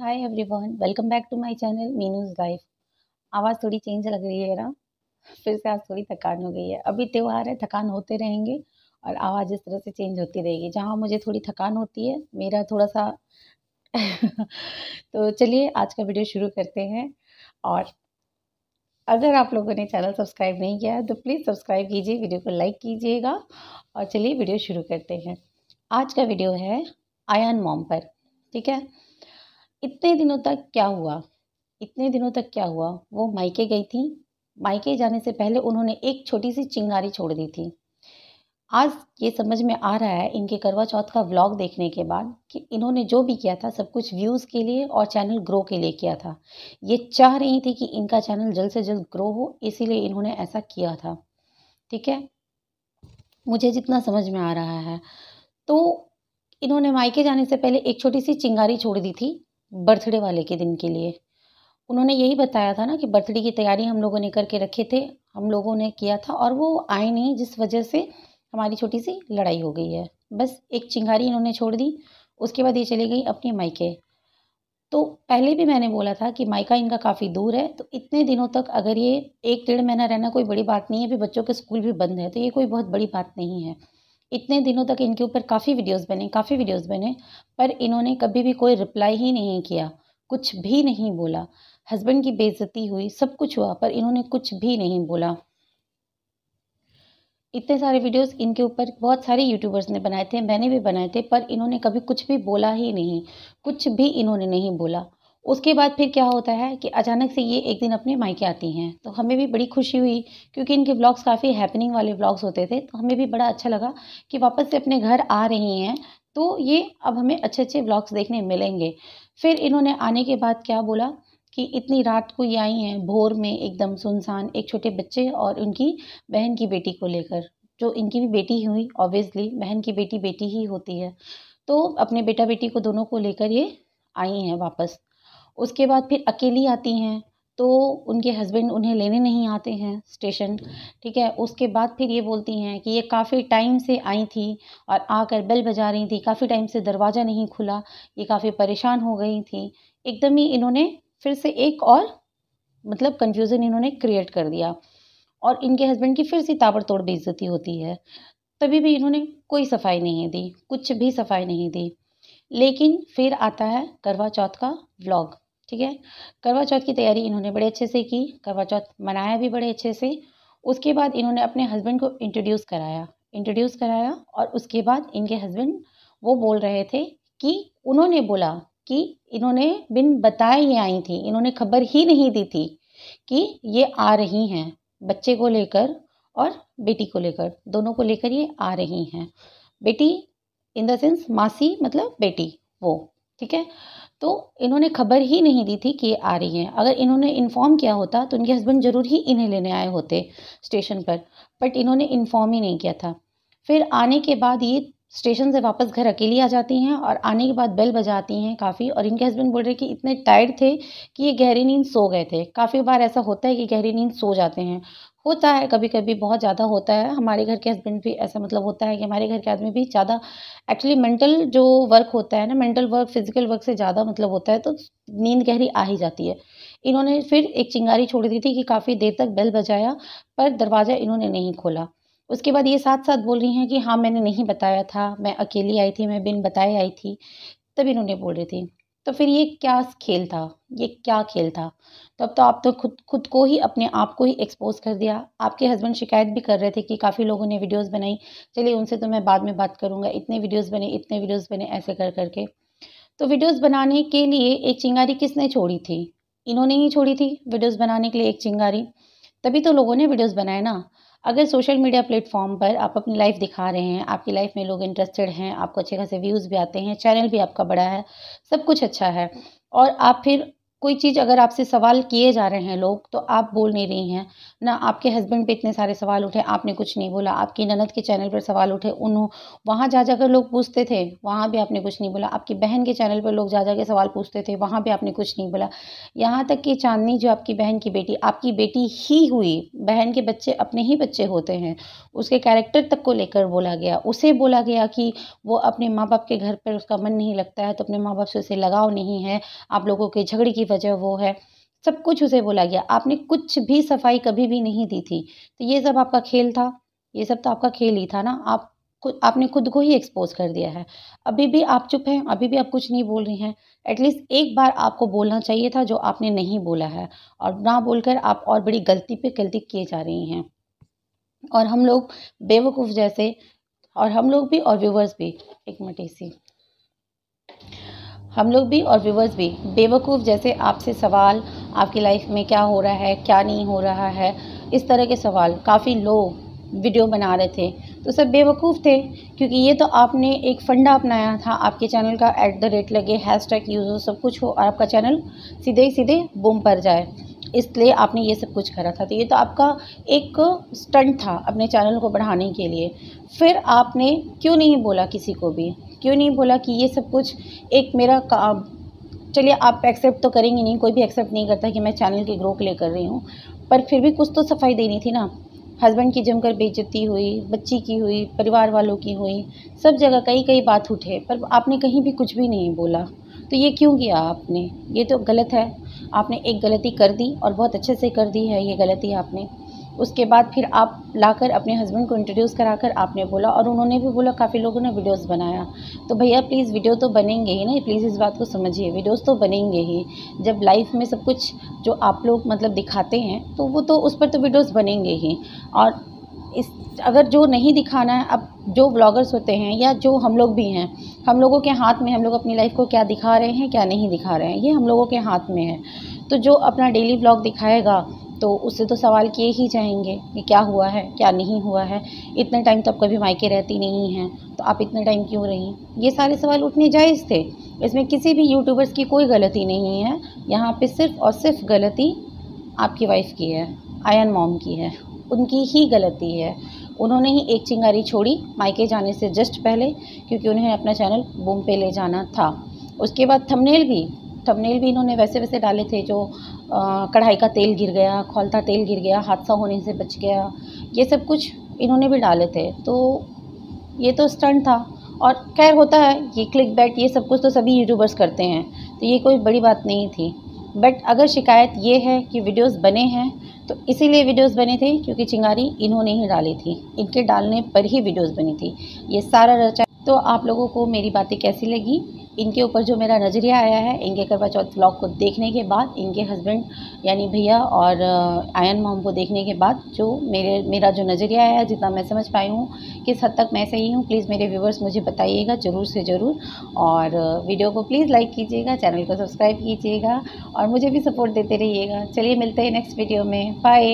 hi everyone welcome back to my channel Meenu's life आवाज़ थोड़ी change लग रही है ना फिर से आज थोड़ी थकान हो गई है अभी त्यौहार है थकान होते रहेंगे और आवाज़ इस तरह से चेंज होती रहेगी जहाँ मुझे थोड़ी थकान होती है मेरा थोड़ा सा तो चलिए आज का वीडियो शुरू करते हैं और अगर आप लोगों ने चैनल सब्सक्राइब नहीं किया है तो प्लीज़ सब्सक्राइब कीजिए वीडियो को लाइक कीजिएगा और चलिए वीडियो शुरू करते हैं आज का वीडियो है आयान मॉम पर ठीक है इतने दिनों तक क्या हुआ इतने दिनों तक क्या हुआ वो मायके गई थी मायके जाने से पहले उन्होंने एक छोटी सी चिंगारी छोड़ दी थी आज ये समझ में आ रहा है इनके करवा चौथ का व्लॉग देखने के बाद कि इन्होंने जो भी किया था सब कुछ व्यूज़ के लिए और चैनल ग्रो के लिए किया था ये चाह रही थी कि इनका चैनल जल्द से जल्द ग्रो हो इसीलिए इन्होंने ऐसा किया था ठीक है मुझे जितना समझ में आ रहा है तो इन्होंने मायके जाने से पहले एक छोटी सी चिंगारी छोड़ दी थी बर्थडे वाले के दिन के लिए उन्होंने यही बताया था ना कि बर्थडे की तैयारी हम लोगों ने करके रखे थे हम लोगों ने किया था और वो आए नहीं जिस वजह से हमारी छोटी सी लड़ाई हो गई है बस एक चिंगारी इन्होंने छोड़ दी उसके बाद ये चली गई अपने मायके तो पहले भी मैंने बोला था कि मायका इनका काफ़ी दूर है तो इतने दिनों तक अगर ये एक डेढ़ महीना रहना कोई बड़ी बात नहीं है अभी बच्चों के स्कूल भी बंद है तो ये कोई बहुत बड़ी बात नहीं है इतने दिनों तक इनके ऊपर काफ़ी वीडियोस बने काफ़ी वीडियोस बने पर इन्होंने कभी भी कोई रिप्लाई ही नहीं किया कुछ भी नहीं बोला हस्बैंड की बेइज्जती हुई सब कुछ हुआ पर इन्होंने कुछ भी नहीं बोला इतने सारे वीडियोस इनके ऊपर बहुत सारे यूट्यूबर्स ने बनाए थे मैंने भी बनाए थे पर इन्होंने कभी कुछ भी बोला ही नहीं कुछ भी इन्होंने नहीं बोला उसके बाद फिर क्या होता है कि अचानक से ये एक दिन अपने मायके आती हैं तो हमें भी बड़ी खुशी हुई क्योंकि इनके ब्लॉग्स काफ़ी हैपनिंग वाले ब्लॉग्स होते थे तो हमें भी बड़ा अच्छा लगा कि वापस से अपने घर आ रही हैं तो ये अब हमें अच्छे अच्छे ब्लॉग्स देखने मिलेंगे फिर इन्होंने आने के बाद क्या बोला कि इतनी रात को ये आई हैं भोर में एकदम सुनसान एक छोटे बच्चे और उनकी बहन की बेटी को लेकर जो इनकी भी बेटी हुई ऑब्वियसली बहन की बेटी बेटी ही होती है तो अपने बेटा बेटी को दोनों को लेकर ये आई हैं वापस उसके बाद फिर अकेली आती हैं तो उनके हस्बैंड उन्हें लेने नहीं आते हैं स्टेशन ठीक है उसके बाद फिर ये बोलती हैं कि ये काफ़ी टाइम से आई थी और आकर बेल बजा रही थी काफ़ी टाइम से दरवाज़ा नहीं खुला ये काफ़ी परेशान हो गई थी एकदम ही इन्होंने फिर से एक और मतलब कन्फ्यूज़न इन्होंने क्रिएट कर दिया और इनके हस्बैंड की फिर से ताबड़तोड़ बेइज्जती होती है तभी भी इन्होंने कोई सफाई नहीं दी कुछ भी सफाई नहीं दी लेकिन फिर आता है करवा चौथ का व्लॉग ठीक है करवा चौथ की तैयारी इन्होंने बड़े अच्छे से की करवा चौथ मनाया भी बड़े अच्छे से उसके बाद इन्होंने अपने हस्बैंड को इंट्रोड्यूस कराया इंट्रोड्यूस कराया और उसके बाद इनके हस्बैंड वो बोल रहे थे कि उन्होंने बोला कि इन्होंने बिन बताए ही आई थी इन्होंने खबर ही नहीं दी थी कि ये आ रही हैं बच्चे को लेकर और बेटी को लेकर दोनों को लेकर ये आ रही हैं बेटी इन द सेंस मासी मतलब बेटी वो ठीक है तो इन्होंने खबर ही नहीं दी थी कि ये आ रही हैं अगर इन्होंने इन्फॉर्म किया होता तो उनके हस्बैंड ज़रूर ही इन्हें लेने आए होते स्टेशन पर बट इन्होंने इन्फॉर्म ही नहीं किया था फिर आने के बाद ये स्टेशन से वापस घर अकेली आ जाती हैं और आने के बाद बेल बजाती हैं काफ़ी और इनके हस्बैंड बोल रहे कि इतने टायर्ड थे कि ये गहरी नींद सो गए थे काफ़ी बार ऐसा होता है कि गहरी नींद सो जाते हैं होता है कभी कभी बहुत ज़्यादा होता है हमारे घर के हस्बैंड भी ऐसा मतलब होता है कि हमारे घर के आदमी भी ज़्यादा एक्चुअली मेंटल जो वर्क होता है ना मेंटल वर्क फिजिकल वर्क से ज़्यादा मतलब होता है तो नींद गहरी आ ही जाती है इन्होंने फिर एक चिंगारी छोड़ दी थी कि काफ़ी देर तक बेल बजाया पर दरवाज़ा इन्होंने नहीं खोला उसके बाद ये साथ साथ बोल रही हैं कि हाँ मैंने नहीं बताया था मैं अकेली आई थी मैं बिन बताए आई थी तब इन्होंने बोल रही थी तो फिर ये क्या खेल था ये क्या खेल था तब तो, तो आप तो खुद खुद को ही अपने आप को ही एक्सपोज कर दिया आपके हस्बैंड शिकायत भी कर रहे थे कि काफ़ी लोगों ने वीडियोस बनाई चलिए उनसे तो मैं बाद में बात करूँगा इतने वीडियोस बने इतने वीडियोस बने ऐसे कर करके तो वीडियोस बनाने के लिए एक चिंगारी किसने छोड़ी थी इन्होंने ही छोड़ी थी वीडियोज़ बनाने के लिए एक चिंगारी तभी तो लोगों ने वीडियोज़ बनाए ना अगर सोशल मीडिया प्लेटफॉर्म पर आप अपनी लाइफ दिखा रहे हैं आपकी लाइफ में लोग इंटरेस्टेड हैं आपको अच्छे खासे व्यूज़ भी आते हैं चैनल भी आपका बड़ा है सब कुछ अच्छा है और आप फिर कोई चीज़ अगर आपसे सवाल किए जा रहे हैं लोग तो आप बोल नहीं रही हैं ना आपके हस्बैंड पे इतने सारे सवाल उठे आपने कुछ नहीं बोला आपकी ननद के चैनल पर सवाल उठे उन वहाँ जा जाकर लोग पूछते थे वहाँ भी आपने कुछ नहीं बोला आपकी बहन के चैनल पर लोग जा जा के सवाल पूछते थे वहाँ भी आपने कुछ नहीं बोला यहाँ तक कि चांदनी जो आपकी बहन की बेटी आपकी बेटी ही हुई बहन के बच्चे अपने ही बच्चे होते हैं उसके कैरेक्टर तक को लेकर बोला गया उसे बोला गया कि वो अपने माँ बाप के घर पर उसका मन नहीं लगता है तो अपने माँ बाप से उसे लगाव नहीं है आप लोगों के झगड़े की वजह वो है सब कुछ उसे बोला गया आपने कुछ भी सफाई कभी भी नहीं दी थी तो ये सब आपका खेल था ये सब तो आपका खेल ही था ना आप आपने खुद को ही एक्सपोज कर दिया है अभी भी आप चुप हैं अभी भी आप कुछ नहीं बोल रही हैं एटलीस्ट एक बार आपको बोलना चाहिए था जो आपने नहीं बोला है और ना बोलकर आप और बड़ी गलती पे गलती किए जा रही हैं और हम लोग बेवकूफ़ जैसे और हम लोग भी और व्यूवर्स भी एक मिनट सी हम लोग भी और व्यूवर्स भी बेवकूफ़ जैसे आपसे सवाल आपकी लाइफ में क्या हो रहा है क्या नहीं हो रहा है इस तरह के सवाल काफ़ी लो वीडियो बना रहे थे तो सब बेवकूफ़ थे क्योंकि ये तो आपने एक फंडा अपनाया था आपके चैनल का एट द रेट लगे हैश टैग यूज़ हो सब कुछ हो और आपका चैनल सीधे सीधे बूम पर जाए इसलिए आपने ये सब कुछ करा था तो ये तो आपका एक स्टंट था अपने चैनल को बढ़ाने के लिए फिर आपने क्यों नहीं बोला किसी को भी क्यों नहीं बोला कि ये सब कुछ एक मेरा काम चलिए आप एक्सेप्ट तो करेंगे नहीं कोई भी एक्सेप्ट नहीं करता कि मैं चैनल के ग्रो के लिए कर रही हूँ पर फिर भी कुछ तो सफाई देनी थी ना हस्बैंड की जमकर बेइज्जती हुई बच्ची की हुई परिवार वालों की हुई सब जगह कई कई बात उठे पर आपने कहीं भी कुछ भी नहीं बोला तो ये क्यों किया आपने ये तो गलत है आपने एक गलती कर दी और बहुत अच्छे से कर दी है ये गलती आपने उसके बाद फिर आप लाकर अपने हस्बैंड को इंट्रोड्यूस कराकर आपने बोला और उन्होंने भी बोला काफ़ी लोगों ने वीडियोस बनाया तो भैया प्लीज़ वीडियो तो बनेंगे ही ना प्लीज़ इस बात को समझिए वीडियोस तो बनेंगे ही जब लाइफ में सब कुछ जो आप लोग मतलब दिखाते हैं तो वो तो उस पर तो वीडियोज़ बनेंगे ही और इस अगर जो नहीं दिखाना है अब जो ब्लॉगर्स होते हैं या जो हम लोग भी हैं हम लोगों के हाथ में हम लोग अपनी लाइफ को क्या दिखा रहे हैं क्या नहीं दिखा रहे हैं ये हम लोगों के हाथ में है तो जो अपना डेली ब्लॉग दिखाएगा तो उससे तो सवाल किए ही जाएंगे कि क्या हुआ है क्या नहीं हुआ है इतने टाइम तो आप कभी मायके रहती नहीं हैं तो आप इतने टाइम क्यों रही ये सारे सवाल उठने जायज़ थे इसमें किसी भी यूट्यूबर्स की कोई गलती नहीं है यहाँ पे सिर्फ और सिर्फ गलती आपकी वाइफ की है आयन मॉम की है उनकी ही गलती है उन्होंने ही एक चिंगारी छोड़ी मायके जाने से जस्ट पहले क्योंकि उन्हें अपना चैनल बूम पे ले जाना था उसके बाद थंबनेल भी थंबनेल भी इन्होंने वैसे वैसे डाले थे जो कढ़ाई का तेल गिर गया खोलता तेल गिर गया हादसा होने से बच गया ये सब कुछ इन्होंने भी डाले थे तो ये तो स्टंट था और खैर होता है ये क्लिक बैट ये सब कुछ तो सभी यूट्यूबर्स करते हैं तो ये कोई बड़ी बात नहीं थी बट अगर शिकायत ये है कि वीडियोस बने हैं तो इसीलिए वीडियोस बने थे क्योंकि चिंगारी इन्होंने ही डाली थी इनके डालने पर ही वीडियोस बनी थी ये सारा रचा तो आप लोगों को मेरी बातें कैसी लगी इनके ऊपर जो मेरा नज़रिया आया है इनके करवा चौथ ब्लॉग को देखने के बाद इनके हस्बैंड यानी भैया और आयन मोम को देखने के बाद जो मेरे मेरा जो नज़रिया आया जितना मैं समझ पाई हूँ किस हद तक मैं सही हूँ प्लीज़ मेरे व्यूवर्स मुझे बताइएगा ज़रूर से ज़रूर और वीडियो को प्लीज़ लाइक कीजिएगा चैनल को सब्सक्राइब कीजिएगा और मुझे भी सपोर्ट देते रहिएगा चलिए मिलते हैं नेक्स्ट वीडियो में बाय